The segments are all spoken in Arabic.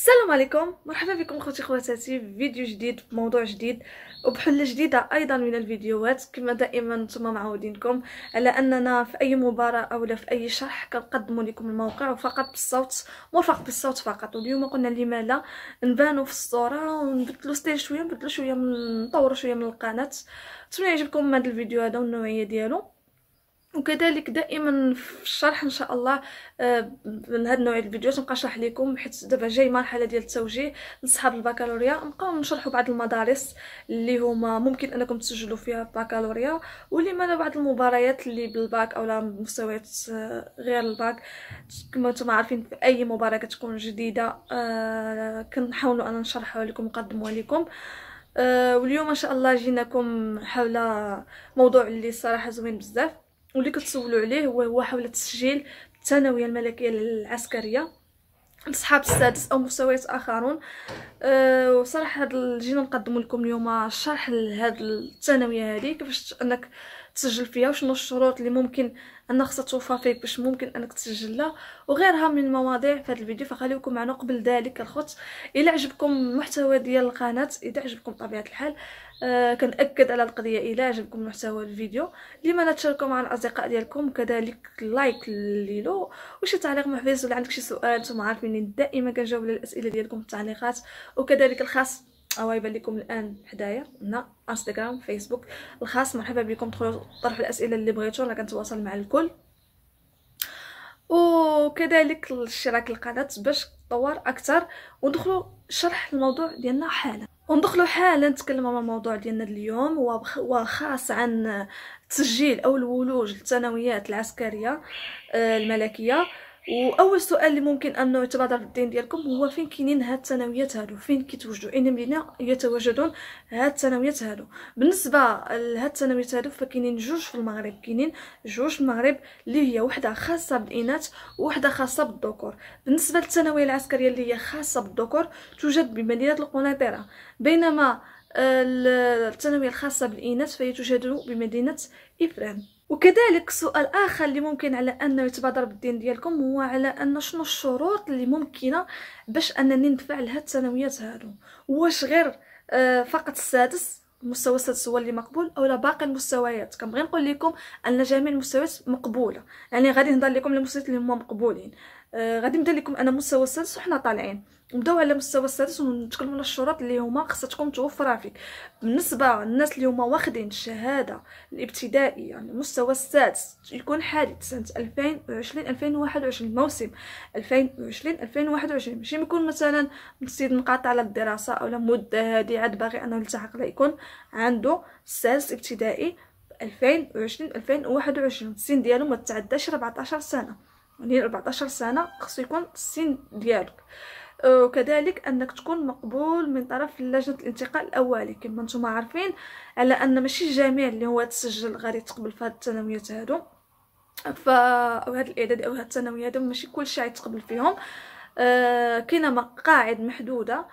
السلام عليكم مرحبا بكم خوتي خواتاتي في فيديو جديد بموضوع جديد وبحله جديده ايضا من الفيديوهات كما دائما نتوما معودينكم على اننا في اي مباراه او لا في اي شرح كنقدم لكم الموقع فقط بالصوت فقط بالصوت فقط واليوم قلنا لما لا نبانوا في الصوره ونبدلوا ستيل شويه نبدلوا شويه نطوروا شويه من القناه نتمنى يعجبكم هذا الفيديو هذا والنوعيه ديالو وكذلك دائما في الشرح ان شاء الله آه، من هذا النوع الفيديوهات نبقى نشرح لكم حيت دابا جاي مرحله ديال التوجيه لصحاب البكالوريا نبقاو نشرحوا بعض المدارس اللي هما ممكن انكم تسجلوا فيها البكالوريا واللي مالا بعض المباريات اللي بالباك اولا مستويات آه، غير الباك كما نتوما عارفين في اي مباراه كتكون جديده آه، كنحاولوا انا نشرحها لكم نقدموها لكم واليوم ان شاء الله جيناكم حول موضوع اللي صراحه زوين بزاف واللي كتسولوا عليه هو هو حول التسجيل الثانويه الملكيه العسكريه لصحاب السادس او مستويات اخرون أه وصراحه هاد جينا نقدم لكم اليوم شرح لهاد الثانويه هذه كيفاش انك تسجل فيها وشنو الشروط اللي ممكن انا خصها توفر فيك باش ممكن انك تسجلها وغيرها من المواضيع في هذا الفيديو فخليكم معنا قبل ذلك الخط الى عجبكم المحتوى ديال القناه اذا عجبكم طبيعه الحال آه كنأكد على القضيه الى عجبكم محتوى الفيديو لما لا تشاركوا مع الاصدقاء ديالكم كذلك لايك ليلو وشي تعليق محفز ولا عندك شي سؤال نتوما عارفين دائما كنجاوب على الاسئله ديالكم في التعليقات وكذلك الخاص او يبان لكم الان حدايا هنا انستغرام فيسبوك الخاص مرحبا بكم تدخلوا طرحوا الاسئله اللي بغيتو انا كنتواصل مع الكل وكذلك الاشتراك القناه باش تطور اكثر وندخلوا شرح الموضوع ديالنا حالا وندخلوا حالا نتكلموا على الموضوع ديالنا اليوم وخاص عن تسجيل او الولوج للثانويات العسكريه آه، الملكيه واول سؤال اللي ممكن انه يتبادر للذهن ديالكم هو فين كاينين هاد الثانويات هادو فين كيتوجدوا اين مدينه يتواجدون هاد الثانويات هادو بالنسبه لهاد الثانويات هادو فكاينين جوج في المغرب كاينين جوج في المغرب اللي هي وحده خاصه بالاناث وحده خاصه بالذكور بالنسبه للثانويه العسكريه اللي هي خاصه بالذكور توجد بمدينه القنيطره بينما آه، الثانويه الخاصه بالاناث فهي توجد بمدينه افران وكذلك سؤال اخر اللي ممكن على انه يتبادر بالدين ديالكم هو على ان شنو الشروط اللي ممكنه باش انني ندفع لهاد الثانويات هادو واش غير آه، فقط السادس المستوى السادس هو اللي مقبول اولا باقي المستويات كنبغي نقول لكم ان جميع المستويات مقبوله يعني غادي نهضر لكم المستويات اللي هما مقبولين آه، غادي نبدا لكم انا مستوى السادس وحنا طالعين نبداو على المستوى السادس ونتكلموا على الشروط اللي هما خاصها تكون متوفره فيك بالنسبه للناس اللي هما واخدين الشهاده الابتدائي يعني المستوى السادس يكون حادث سنه 2020 2021 موسم 2020 2021 ماشي يكون مثلا السيد مقاطع على الدراسه اولا مده هذه عاد باغي انه يلتحق لا يكون عنده السادس ابتدائي 2020 2021 السن ديالو ما تعداش 14 سنه يعني 14 سنه خصو يكون السن ديالك وكذلك انك تكون مقبول من طرف لجنه الانتقاء الاولي كما نتوما عارفين على ان ماشي الجميع اللي هو تسجل غادي يتقبل في هاد الثانويات هادو ف او هاد الاعداد او هاد الثانوي هادو ماشي كلشي غيتقبل فيهم آه كاينه مقاعد محدوده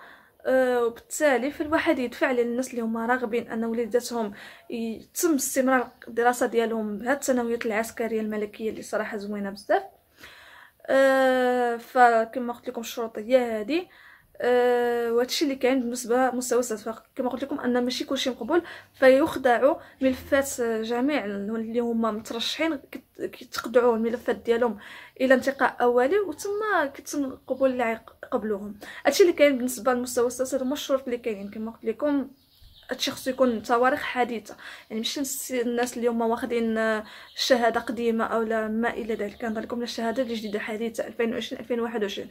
آه وبالتالي فالواحد يدفع للناس اللي هما راغبين ان وليداتهم يتم استمرار الدراسه ديالهم بهاد الثانويات العسكريه الملكيه اللي صراحه زوينه بزاف آه فكما قلت لكم الشروط هي هذه أه وهادشي اللي كاين بالنسبه لمستوى الصرف كما قلت لكم ان ماشي كلشي مقبول فيخدعوا ملفات جميع اللي هما مترشحين كيتقدعوا الملفات ديالهم الى انتقاء اولي وتما كيتم قبول اللي قبلوهم هادشي اللي كاين بالنسبه لمستوى الصرف هادو هما الشروط اللي كاينين كما قلت لكم هادشي خصو يكون تواريخ حديثه يعني ماشي الناس هما واخدين آه، شهاده قديمه اولا ما الى ذلك كنهضر لكم الشهاده الجديده حديثه 2020 2021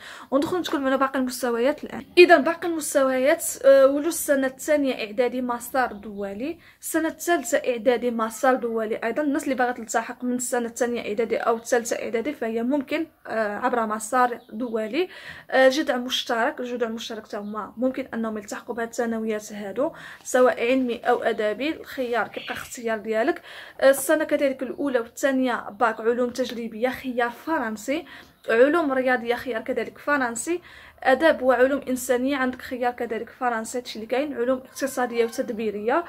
نتكلم على باقي المستويات الان اذا باقي المستويات آه، ولو السنه الثانيه اعدادي مسار دولي السنه الثالثه اعدادي مسار دولي ايضا الناس اللي باغا تلتحق من السنه الثانيه اعدادي او الثالثه اعدادي فهي ممكن آه، عبر مسار دولي جدع مشترك الجدع المشترك تاهما ممكن انهم يلتحقوا بهاد الثانويات هادو سواء سواء علمي او ادبي الخيار كيبقى اختيار ديالك آه، السنه كذلك الاولى والثانيه باك علوم تجريبيه خيار فرنسي علوم رياضيه خيار كذلك فرنسي اداب وعلوم انسانيه عندك خيار كذلك فرنسي هادشي اللي كاين علوم اقتصاديه وتدبيريه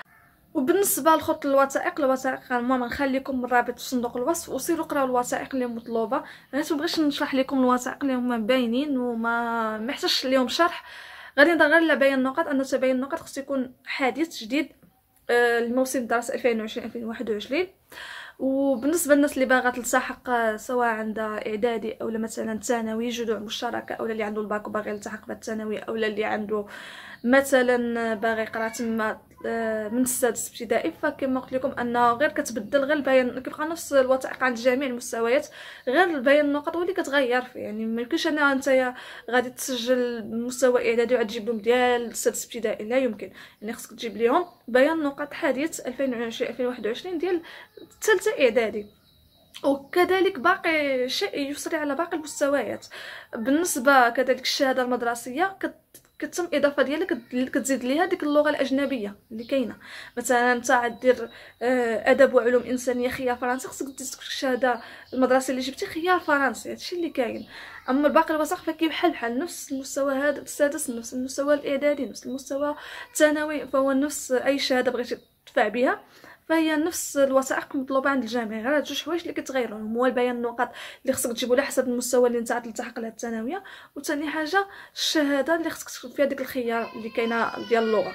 وبالنسبه لخط الوثائق الوثائق المهم نخليكم الرابط في صندوق الوصف وسيروا قراو الوثائق اللي مطلوبه غير ما نشرح لكم الوثائق اللي هما باينين وما محتاجش اليوم شرح غادي نهضر غير على باقي النقط ان تباين النقط خص يكون حديث جديد الموسم الدراسي 2020 2021 وبالنسبه للناس اللي باغا تلتحق سواء عندها اعدادي او مثلا ثانوي جدوع مشتركه او اللي عنده الباك وباغي يلتحق بالثانوي او اللي عنده مثلا باغي يقرا تما آه، من السادس ابتدائي فكما قلت لكم انه غير كتبدل غير البيان كيبقى نفس الوثائق عند جميع المستويات غير البيان النقط هو اللي كتغير فيه يعني ما يمكنش انا انت غادي تسجل مستوى اعدادي وعاد تجيب لهم ديال السادس ابتدائي لا يمكن يعني خصك تجيب لهم بيان نقط حديث 2020 2021 ديال الثالثه اعدادي وكذلك باقي شيء يسري على باقي المستويات بالنسبه كذلك الشهاده المدرسيه كتم اضافه ديالك كتزيد ليها ديك اللغه الاجنبيه اللي كاينه مثلا انت غدير آه، ادب وعلوم انسانيه خيار فرنسي خصك دير الشهاده المدرسه اللي جبتي خيار فرنسي هادشي اللي كاين اما الباقي الوثائق بحال بحال نفس المستوى هذا السادس نفس المستوى الاعدادي نفس المستوى الثانوي فهو نفس اي شهاده بغيتي تدفع بها فهي نفس الوثائق المطلوبه عند الجميع غير هاد جوج حوايج اللي كتغيروا هو البيان النقاط اللي خصك تجيبو على حسب المستوى اللي نتا تلتحق له الثانويه وثاني حاجه الشهاده اللي خصك تكتب فيها ديك الخيار اللي كاينه ديال اللغه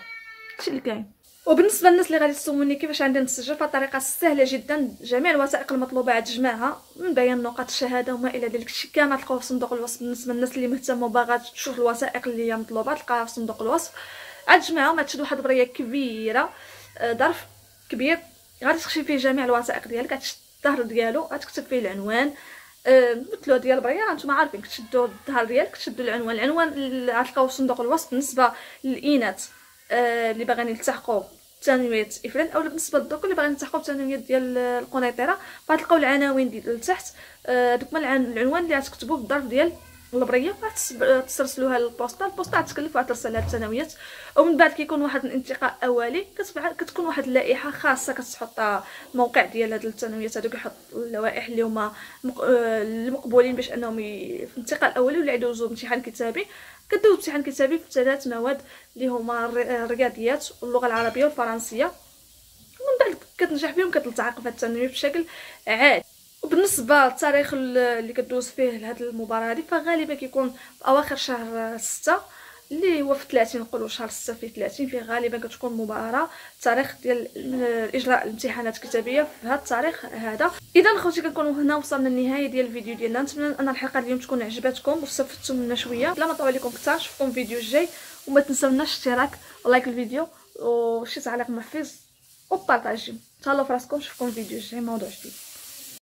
هادشي اللي كاين وبالنسبه للناس اللي غادي تسولوني كيفاش عندي نسجل فطريقه سهله جدا جميع الوثائق المطلوبه عاد جمعها من بيان نقاط الشهاده وما الى ذلك الشيء كامل تلقاوه في صندوق الوصف بالنسبه للناس اللي مهتمه وباغا تشوف الوثائق اللي هي مطلوبه تلقاها في صندوق الوصف عاد ما تشد واحد البريه كبيره آه، ظرف كبير غادي تخشي فيه جميع الوثائق ديالك غتشد الظهر ديالو غتكتب فيه العنوان مثلو ديال بريا نتوما عارفين كتشدو الظهر ديالك كتشدو العنوان العنوان غتلقاو في صندوق الوصف بالنسبه للاناث أه، اللي باغين يلتحقوا تنويه افلان او بالنسبه للذكور اللي باغين يلتحقوا بتنويه ديال القنيطره غتلقاو العناوين ديال لتحت أه، دوك العنوان اللي غتكتبوه بالظرف ديال البريه ترسلوها للبوسطه البوسطه تكلفها ترسلها للثانويات ومن بعد كيكون واحد الانتقاء اولي كتكون واحد اللائحه خاصه كتحط الموقع ديال هاد الثانويات هادوك يحط اللوائح اللي هما آه، المقبولين باش انهم في الانتقاء الاولي ولا يدوزوا امتحان كتابي كدوز امتحان كتابي في ثلاث مواد اللي هما الرياضيات واللغه العربيه والفرنسيه ومن بعد كتنجح بهم كتلتحق في الثانويه بشكل عادي وبالنسبه للتاريخ اللي كدوز فيه لهاد المباراه هذه فغالبا كيكون في اواخر شهر ستة اللي هو في 30 نقولوا شهر 6 في 30 فيه غالبا كتكون مباراه تاريخ ديال اجراء الامتحانات الكتابيه في هذا التاريخ هذا اذا خوتي كنكونوا هنا وصلنا للنهايه ديال الفيديو ديالنا نتمنى ان الحلقه اليوم تكون عجبتكم واستفدتم منها شويه بلا ما نطول عليكم كثر نشوفكم في فيديو جاي وما تنساوناش الاشتراك ولايك الفيديو وشي تعليق محفز وبارطاجي تهلاو فراسكم نشوفكم في فيديو جاي موضوع جديد